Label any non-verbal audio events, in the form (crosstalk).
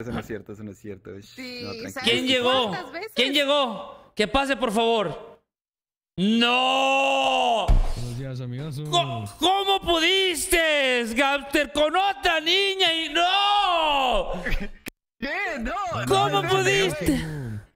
Eso no es cierto, eso no es cierto. Sí, ¿Quién llegó? ¿Quién llegó? Que pase, por favor. ¡No! Buenos días, ¿Cómo, pudiste, Gapter, con otra niña y no? (laughs) ¿Qué? ¿Cómo pudiste?